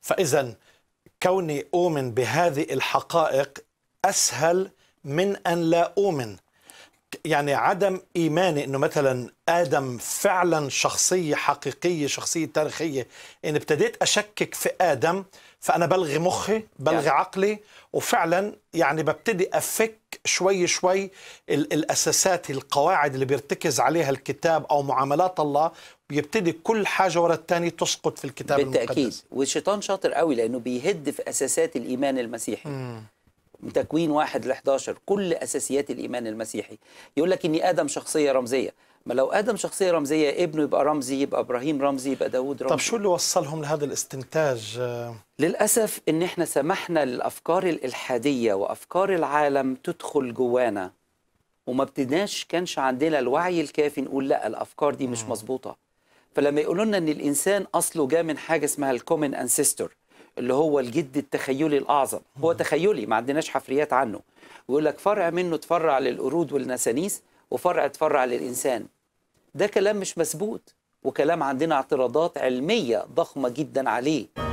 فإذا كوني أؤمن بهذه الحقائق أسهل من أن لا أؤمن يعني عدم إيماني أنه مثلا آدم فعلا شخصية حقيقية شخصية تاريخية إن ابتديت أشكك في آدم فأنا بلغي مخي بلغي يعني. عقلي وفعلا يعني ببتدي أفك شوي شوي الاساسات القواعد اللي بيرتكز عليها الكتاب او معاملات الله بيبتدي كل حاجه ورا الثانيه تسقط في الكتاب بالتأكيد. المقدس بالتاكيد والشيطان شاطر قوي لانه بيهد في اساسات الايمان المسيحي مم. من تكوين واحد ل 11 كل اساسيات الايمان المسيحي يقول لك اني ادم شخصيه رمزيه ما لو ادم شخصيه رمزيه ابنه يبقى رمزي يبقى ابراهيم رمزي يبقى داوود رمزي طب شو اللي وصلهم لهذا الاستنتاج للاسف ان احنا سمحنا للافكار الالحاديه وافكار العالم تدخل جوانا وما ابتدناش كانش عندنا الوعي الكافي نقول لا الافكار دي مش مظبوطه فلما يقولوا لنا ان الانسان اصله جاء من حاجه اسمها الكومن انسيستور اللي هو الجد التخيلي الاعظم هو تخيلي ما عندناش حفريات عنه ويقول لك فرع منه تفرع للقرود والنسانيس وفرع تفرع للإنسان ده كلام مش مثبوت وكلام عندنا اعتراضات علمية ضخمة جدا عليه